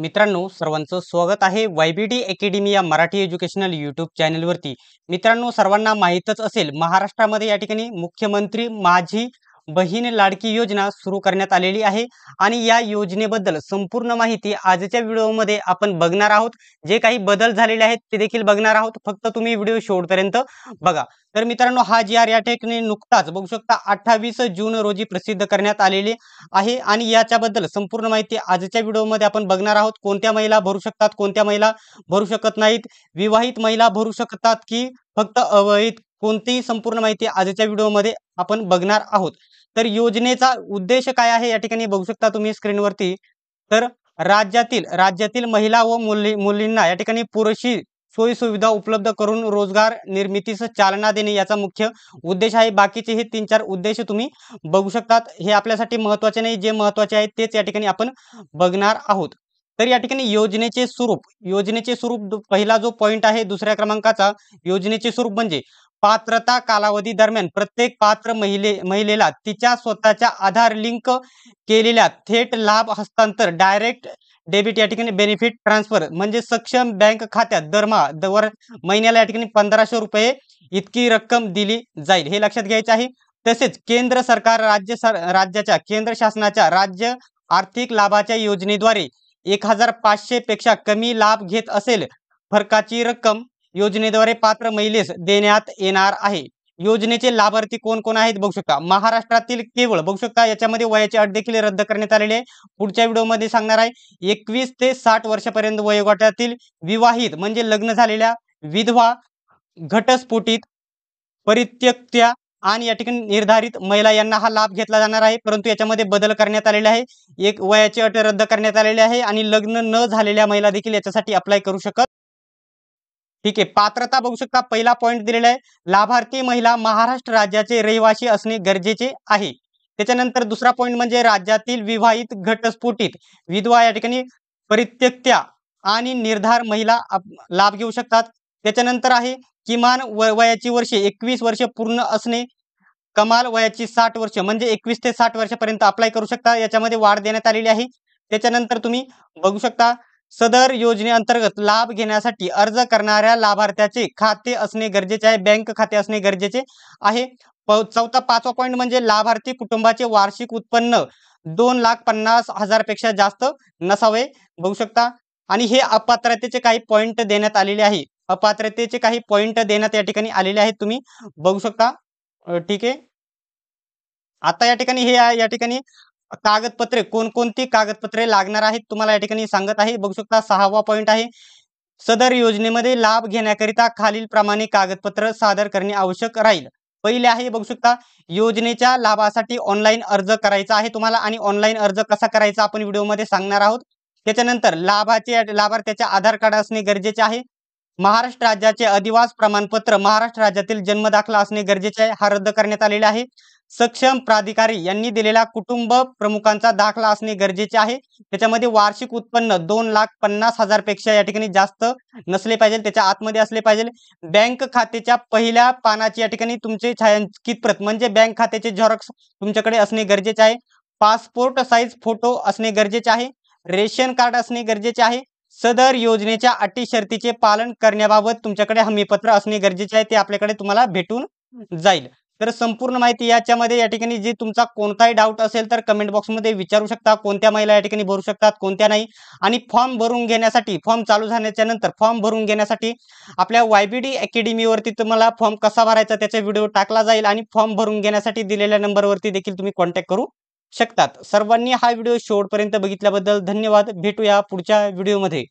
मित्रांनो सर्वांचं स्वागत आहे वाय बी अकॅडमी या मराठी एज्युकेशनल यूट्यूब चॅनलवरती मित्रांनो सर्वांना माहीतच असेल महाराष्ट्रामध्ये या ठिकाणी मुख्यमंत्री माझी बहीण लाडकी योजना सुरू करण्यात आलेली आहे आणि या योजनेबद्दल संपूर्ण माहिती आजच्या व्हिडिओमध्ये आपण बघणार आहोत जे काही बदल झालेले आहेत ते देखील बघणार आहोत फक्त तुम्ही व्हिडिओ शेवटपर्यंत बघा तर मित्रांनो हा जी आर या ठिकाणी नुकताच बघू शकता अठ्ठावीस जून रोजी प्रसिद्ध करण्यात आलेले आहे आणि याच्याबद्दल संपूर्ण माहिती आजच्या व्हिडिओमध्ये आपण बघणार आहोत कोणत्या महिला भरू शकतात कोणत्या महिला भरू शकत नाहीत विवाहित महिला भरू शकतात की फक्त अवैध कोणतीही संपूर्ण माहिती आजच्या व्हिडिओमध्ये आपण बघणार आहोत तर योजनेचा उद्देश काय आहे या ठिकाणी बघू शकता तुम्ही स्क्रीनवरती तर राज्यातील राज्यातील महिला व मुली मुलींना या ठिकाणी पुरेशी सोयीसुविधा उपलब्ध करून रोजगार निर्मितीस चालना देणे याचा मुख्य उद्देश आहे बाकीचे हे तीन चार उद्देश तुम्ही बघू शकता हे आपल्यासाठी महत्त्वाचे नाही जे महत्त्वाचे आहे तेच या ठिकाणी आपण बघणार आहोत तर या ठिकाणी योजनेचे स्वरूप योजनेचे स्वरूप पहिला जो पॉईंट आहे दुसऱ्या क्रमांकाचा योजनेचे स्वरूप म्हणजे पात्रता कालावधी दरम्यान प्रत्येक पात्र महिले महिलेला तिच्या स्वतःच्या आधार लिंक केलेल्या थेट लाभ हस्तांतर डायरेक्ट डेबिट या ठिकाणी बेनिफिट ट्रान्सफर म्हणजे सक्षम बँक खात्यात दरमहा दर महिन्याला या ठिकाणी पंधराशे रुपये इतकी रक्कम दिली जाईल हे लक्षात घ्यायचे आहे तसेच केंद्र सरकार राज्य सर राज्याच्या केंद्र शासनाच्या राज्य आर्थिक लाभाच्या योजनेद्वारे एक हजार पाचशे पेक्षा कमी लाभ घेत असेल फरकाची रक्कम योजनेद्वारे पात्र महिलेस देण्यात येणार आहे योजनेचे लाभार्थी कोण कोण आहेत बघू शकता महाराष्ट्रातील केवळ बघू शकता याच्यामध्ये वयाची अट देखील रद्द करण्यात आलेली आहे पुढच्या व्हिडिओमध्ये सांगणार आहे एकवीस ते साठ वर्षापर्यंत वयोगटातील विवाहित म्हणजे लग्न झालेल्या विधवा घटस्फोटीत परित्यक्त्या आणि या ठिकाणी निर्धारित महिला यांना हा लाभ घेतला जाणार आहे परंतु याच्यामध्ये बदल करण्यात आलेला आहे एक वयाची अट रद्द करण्यात आलेली आहे आणि लग्न न झालेल्या महिला देखील याच्यासाठी अप्लाय करू शकत ठीक आहे पात्रता बघू शकता पहिला पॉईंट दिलेला आहे लाभार्थी महिला महाराष्ट्र राज्याचे रहिवासी असणे गरजेचे आहे त्याच्यानंतर दुसरा पॉईंट म्हणजे राज्यातील विवाहित घटस्फोटीत विधवा या ठिकाणी परित्यक्त्या आणि निर्धार महिला लाभ घेऊ शकतात त्याच्यानंतर आहे किमान वयाची वर्षे एकवीस वर्ष पूर्ण असणे कमाल वयाची साठ वर्ष म्हणजे एकवीस ते साठ वर्षापर्यंत अप्लाय करू शकता याच्यामध्ये वाढ देण्यात आलेली आहे त्याच्यानंतर तुम्ही बघू शकता सदर योजनेअंतर्गत लाभ घेण्यासाठी अर्ज करणाऱ्या लाभार्थ्याचे खाते असणे गरजेचे आहे बँक खाते असणे गरजेचे आहे चौथा पाचवा पॉईंट म्हणजे लाभार्थी कुटुंबाचे वार्षिक उत्पन्न दोन लाख पन्नास पेक्षा जास्त नसावे बघू शकता आणि हे अपात्रतेचे काही पॉईंट देण्यात आलेले आहे अपात्रतेचे काही पॉईंट देण्यात या ठिकाणी आलेले आहेत तुम्ही बघू शकता ठीक आहे आता या ठिकाणी हे या ठिकाणी कागदपत्रे कोणकोणती कागदपत्रे लागणार आहेत तुम्हाला या ठिकाणी सांगत आहे बघू शकता सहावा पॉईंट आहे सदर योजनेमध्ये लाभ घेण्याकरिता खालील प्रमाणे कागदपत्र सादर करणे आवश्यक राहील पहिले आहे बघू शकता योजनेच्या लाभासाठी ऑनलाईन अर्ज करायचा आहे तुम्हाला आणि ऑनलाईन अर्ज कसा करायचा आपण व्हिडिओमध्ये सांगणार आहोत त्याच्यानंतर लाभाचे लाभार्थ्याचे आधार कार्ड असणे गरजेचे आहे महाराष्ट्र राज्याचे अधिवास प्रमाणपत्र महाराष्ट्र राज्यातील जन्मदाखला असणे गरजेचे आहे हा रद्द करण्यात आलेला आहे सक्षम प्राधिकारी यांनी दिलेला कुटुंब प्रमुखांचा दाखला असणे गरजेचे आहे त्याच्यामध्ये वार्षिक उत्पन्न दोन लाख पन्नास हजार पेक्षा या ठिकाणी जास्त नसले पाहिजे त्याच्या आतमध्ये असले पाहिजे बँक खात्याच्या पहिल्या पानाची या ठिकाणी तुमचे छायांकित प्रत म्हणजे बँक खात्याचे झेरॉक्स तुमच्याकडे असणे गरजेचे आहे पासपोर्ट साईज फोटो असणे गरजेचे आहे रेशन कार्ड असणे गरजेचे आहे सदर योजनेच्या अटी शर्तीचे पालन करण्याबाबत तुमच्याकडे हमीपत्र असणे गरजेचे आहे ते आपल्याकडे तुम्हाला भेटून जाईल तर संपूर्ण माहिती याच्यामध्ये या ठिकाणी जे तुमचा कोणताही डाऊट असेल तर कमेंट बॉक्समध्ये विचारू शकता कोणत्या महिला या ठिकाणी भरू शकतात कोणत्या नाही आणि फॉर्म भरून घेण्यासाठी फॉर्म चालू झाल्याच्या नंतर फॉर्म भरून घेण्यासाठी आपल्या वायबीडी बी अकॅडमीवरती तुम्हाला फॉर्म कसा भरायचा त्याचा व्हिडिओ टाकला जाईल आणि फॉर्म भरून घेण्यासाठी दिलेल्या नंबरवरती देखील तुम्ही कॉन्टॅक्ट करू शकतात सर्वांनी हा व्हिडिओ शेवटपर्यंत बघितल्याबद्दल धन्यवाद भेटूया पुढच्या व्हिडिओमध्ये